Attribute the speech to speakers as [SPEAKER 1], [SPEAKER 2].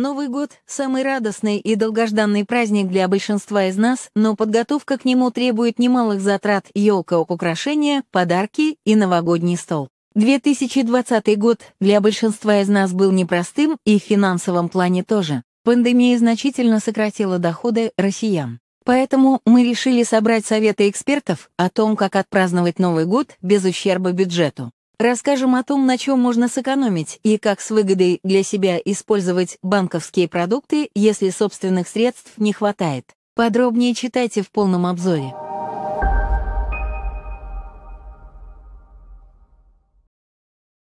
[SPEAKER 1] Новый год — самый радостный и долгожданный праздник для большинства из нас, но подготовка к нему требует немалых затрат елка, украшения, подарки и новогодний стол. 2020 год для большинства из нас был непростым и в финансовом плане тоже. Пандемия значительно сократила доходы россиян. Поэтому мы решили собрать советы экспертов о том, как отпраздновать Новый год без ущерба бюджету. Расскажем о том, на чем можно сэкономить и как с выгодой для себя использовать банковские продукты, если собственных средств не хватает. Подробнее читайте в полном обзоре.